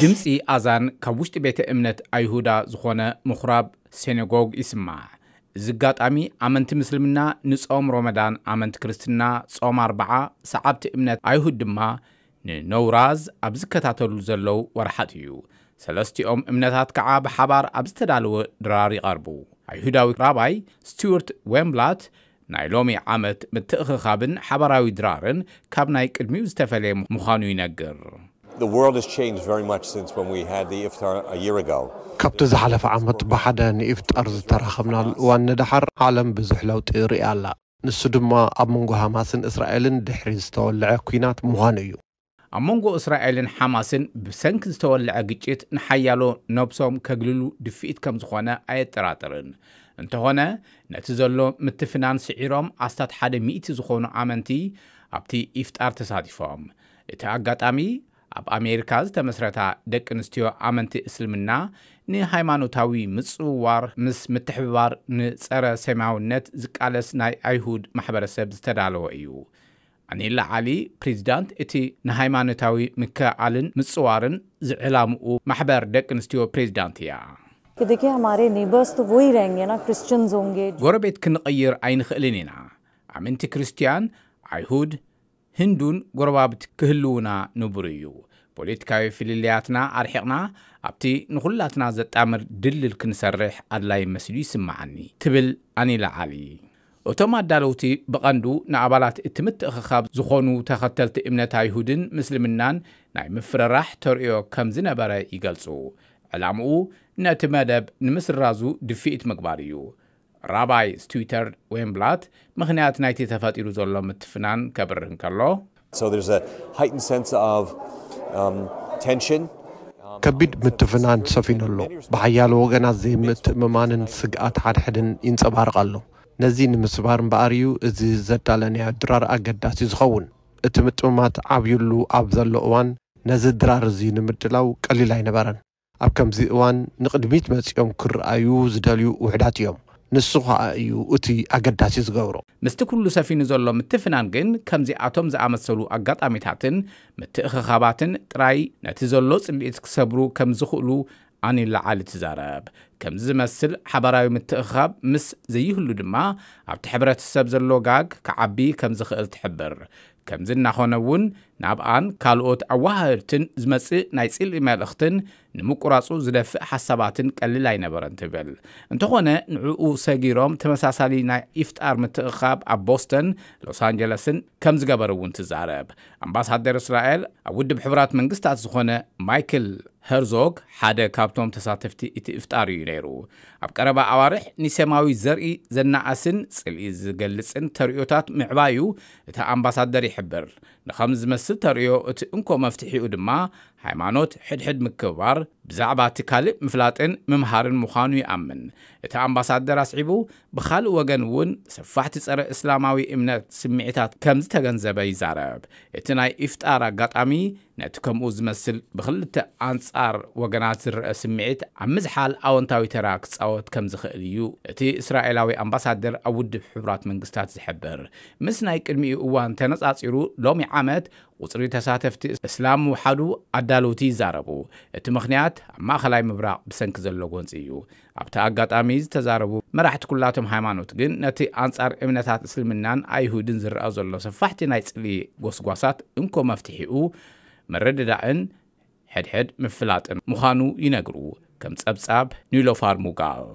ድምፂ ኣዛን ካብ ውሽጢ ቤተ እምነት ኣይሁዳ ዝኾነ ምኹራብ ሴነጎግ ይስማዕ እዚ ኣጋጣሚ ኣመንቲ ምስልምና ንጾም ሮመዳን ኣመንቲ ክርስትና ጾም ኣርበዓ ሰዓብቲ እምነት ኣይሁድ ድማ ንነውራዝ ኣብ ዝከታተሉ ዘለዉ ወርሓት እዩ ሰለስቲኦም እምነታት ከዓ ብሓባር ኣብ ዝተዳለወ ድራር ይቐርቡ ኣይሁዳዊ ራባይ ስቲዋርት ዌምብላት ናይ ሎሚ ዓመት ምትእኽኻብን ሓበራዊ ድራርን ካብ ናይ ቅድሚኡ ዝተፈለየ ምዃኑ ይነግር ካብቲ ዝሓለፈ ዓመት ብሓደ ንኢፍጣር ዝተራኸብናሉ እዋን ንድሓር ዓለም ብዙሕ ለውጢ ርኢ ኣላ ንሱ ድማ ኣብ መንጎ ሃማስን እስራኤልን ድሕሪ ዝተወልዐ ኩናት ምዃኑ እዩ ኣብ መንጎ እስራኤልን ሓማስን ብሰንኪ ዝተወልዐ ግጭት ንሓያሎ ነብሶም ከግልሉ ድፊኢት ከም ዝኾነ ኣየጠራጥርን እንተኾነ ነቲ ዘሎ ምትፍናን ስዒሮም ኣስታት ሓደ 1 100 ዝኾኑ ኣመንቲ ኣብቲ ኢፍጣር ተሳቲፎም እቲ ኣጋጣሚ ኣብ ኣሜሪካ ዝተመስረታ ደቂ ኣንስትዮ ኣመንቲ እስልምና ንሃይማኖታዊ ምፅውዋር ምስ ምትሕብባር ንፀረ ሰማውነት ዝቃለስ ናይ ኣይሁድ ማሕበረሰብ ዝተዳለወ እዩ ኣኒላ ዓሊ ፕሬዚዳንት እቲ ንሃይማኖታዊ ምከኣልን ምፅዋርን ዝዕላምኡ ማሕበር ደቂ ኣንስትዮ ፕሬዚዳንት እያ कि देखिए हमारे नेबर्स तो वही रहेंगे ना क्रिश्चियंस होंगे ጎረቤትክ ክንቕይር ኣይንኽእልን ኢና ኣመንቲ ክርስቲያን ኣይሁድ ህንዱን ጎረባብት ክህልውና ንቡር እዩ ፖለቲካዊ ፍልልያትና ኣርሒቕና ኣብቲ ንኹላትና ዘጣምር ድልል ክንሰርሕ ኣድላይ መስሉ ይስምዓኒ ትብል ኣኒላ ዓሊ እቶም ኣዳለውቲ ብቐንዱ ንኣባላት እቲ ምትእኽኻብ ዝኾኑ ተኸተልቲ እምነት ኣይሁድን ምስልምናን ናይ ምፍርራሕ ተርእዮ ከም ዝነበረ ይገልጹ ዕላምኡ ነቲ መደብ ንምስራዙ ድፊኢት ምግባር እዩ ራባይ ስትዊተር ወምብላት ምክንያት ናይቲ ተፈጢሩ ዘሎ ምትፍናን ከብርህ ከሎ um, ከቢድ ምትፍናን ሰፊኑ ኣሎ ብሓያሉ ወገናት ዘይምትእምማንን ስግኣት ሓድሕድን ይንፀባርቕ ኣሎ ነዚ ንምስባር እምበኣር እዩ እዚ ዘዳለናዮ ድራር ኣገዳሲ ዝኸውን እቲ ምጥምማት ዓብዩሉ ኣብ ዘሎ እዋን ነዚ ድራር እዚ ንምድላው ቀሊል ኣይነበረን ኣብ ከምዚ እዋን ንቅድሚት መፂኦም ክረኣዩ ዝደልዩ ውሕዳት እዮም ንሱ ከዓ እዩ እቲ ኣገዳሲ ዝገብሮ ምስቲ ኩሉ ሰፊኑ ዘሎ ምትፍናን ግን ከምዚኣቶም ዝኣመሰሉ ኣጋጣሚታትን ምትእክኸባትን ጥራይ ነቲ ዘሎ ፅሊኢት ክሰብሩ ከም ዝኽእሉ ኣንላዓሊ ትዛረብ ከምዚ ዝመስል ሓበራዊ ምትእኻብ ምስ ዘይህሉ ድማ ኣብቲ ሕብረተሰብ ዘሎ ጋግ ክዓቢ ከም ዝኽእል ትሕብር ከምዚ እናኾነ እውን ናብኣን ካልኦት ኣዋህርትን ዝመጽእ ናይ ጽልኢ መልእኽትን ንምቁራጹ ዝደፍእ ሓሳባትን ቀሊል ኣይነበረን ትብል እንተኾነ ንዕኡ ሰጊሮም ተመሳሳሊ ናይ ኢፍጣር ምትእኻብ ኣብ ቦስተን ሎስ ኣንጀለስን ከም ዝገበር እውን ትዛረብ ኣምባሳደር እስራኤል ኣብ ውድብ ሕብራት መንግስታት ዝኾነ ማይክል ሄርዞግ ሓደ ካብቶም ተሳተፍቲ እቲ እፍጣር እዩ ነይሩ ኣብ ቀረባ ኣዋርሕ ንሰማዊ ዘርኢ ዘናኣስን ጽልኢ ዝገልጽን ተርእዮታት ምዕባዩ እቲ ኣምባሳደር ይሕብር ንኸም ዝመስል ተርእዮ እቲ እንኮ መፍትሒኡ ድማ ሃይማኖት ሕድሕድ ምክብባር ብዛዕባ እቲ ካልእ ምፍላጥን ምምሃርን ምዃኑ ይኣምን እቲ ኣምባሳደር ኣስዒቡ ብኻልእ ወገን እውን ሰፋሕቲ ፀረ እስላማዊ እምነት ስምዒታት ከም ዝተገንዘበ ይዛረብ እቲ ናይ ኢፍጣር ኣጋጣሚ ነቲ ከምኡ ዝመስል ብክልተ ኣንጻር ወገናት ዝርአ ስምዒት ኣብ ምዝሓል ኣወንታዊ ተራ ክፃወት ከም ዝኽእል እዩ እቲ እስራኤላዊ ኣምባሳደር ኣብ ውድብ ሕቡራት መንግስታት ዝሕብር ምስ ናይ ቅድሚኡ እዋን ተነፃፂሩ ሎሚ ዓመት ቁፅሪ ተሳተፍቲ እስላም ውሓዱ ኣዳለውቲ ይዛረቡ እቲ ምኽንያት ኣብ ማእኸላይ ምብራቕ ብሰንኪ ዘሎ ጎንፂ እዩ ኣብቲ ኣጋጣሚ ዝተዛረቡ መራሕቲ ኩላቶም ሃይማኖት ግን ነቲ ኣንጻር እምነታት እስልምናን ኣይሁድን ዝረአ ዘሎ ሰፋሕቲ ናይ ፅሊ ጎስጓሳት እንኮ መፍትሒኡ መረድዳእን ሕድሕድ ምፍላጥን ምዃኑ ይነግሩ ከም ጸብጻብ ኒሎፋር ሙጋል